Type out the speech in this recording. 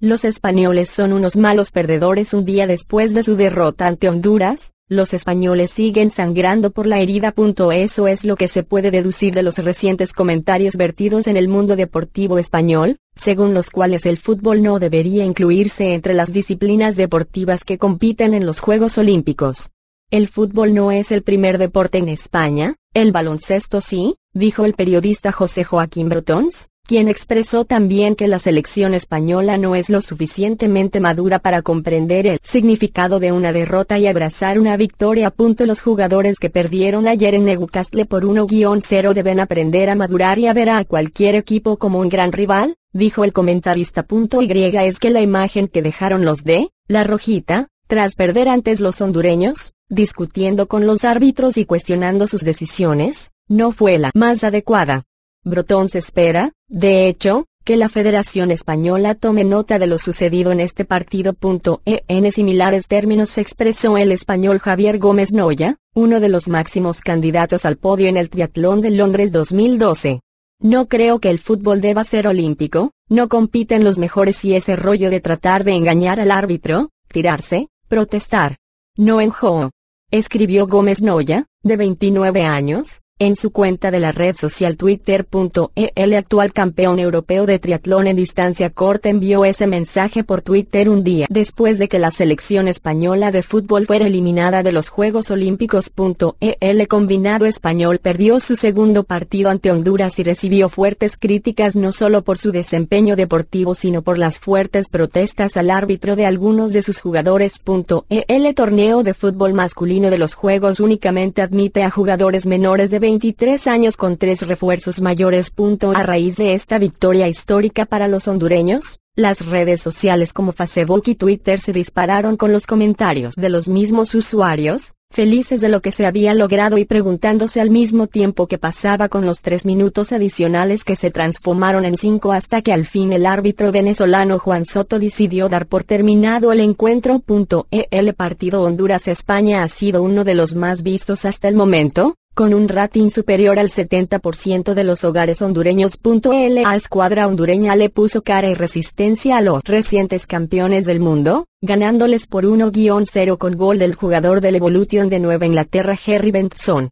Los españoles son unos malos perdedores un día después de su derrota ante Honduras, los españoles siguen sangrando por la herida. Eso es lo que se puede deducir de los recientes comentarios vertidos en el mundo deportivo español, según los cuales el fútbol no debería incluirse entre las disciplinas deportivas que compiten en los Juegos Olímpicos. El fútbol no es el primer deporte en España, el baloncesto sí, dijo el periodista José Joaquín Brotons, quien expresó también que la selección española no es lo suficientemente madura para comprender el significado de una derrota y abrazar una victoria. Los jugadores que perdieron ayer en Newcastle por 1-0 deben aprender a madurar y a ver a cualquier equipo como un gran rival, dijo el comentarista. Y es que la imagen que dejaron los de, la rojita, tras perder antes los hondureños, discutiendo con los árbitros y cuestionando sus decisiones, no fue la más adecuada. Brotón se espera, de hecho, que la Federación Española tome nota de lo sucedido en este partido. En similares términos expresó el español Javier Gómez Noya, uno de los máximos candidatos al podio en el Triatlón de Londres 2012. No creo que el fútbol deba ser olímpico, no compiten los mejores y ese rollo de tratar de engañar al árbitro, tirarse, protestar. No enjoo. Escribió Gómez Noya, de 29 años, en su cuenta de la red social Twitter.el actual campeón europeo de triatlón en distancia corta envió ese mensaje por Twitter un día después de que la selección española de fútbol fuera eliminada de los Juegos Olímpicos.el combinado español perdió su segundo partido ante Honduras y recibió fuertes críticas no solo por su desempeño deportivo sino por las fuertes protestas al árbitro de algunos de sus jugadores.el torneo de fútbol masculino de los Juegos únicamente admite a jugadores menores de 23 años con tres refuerzos mayores. A raíz de esta victoria histórica para los hondureños, las redes sociales como Facebook y Twitter se dispararon con los comentarios de los mismos usuarios, felices de lo que se había logrado y preguntándose al mismo tiempo qué pasaba con los tres minutos adicionales que se transformaron en cinco hasta que al fin el árbitro venezolano Juan Soto decidió dar por terminado el encuentro. El partido Honduras-España ha sido uno de los más vistos hasta el momento, con un rating superior al 70% de los hogares hondureños. escuadra hondureña le puso cara y resistencia a los recientes campeones del mundo, ganándoles por 1-0 con gol del jugador del Evolution de Nueva Inglaterra Harry Benson.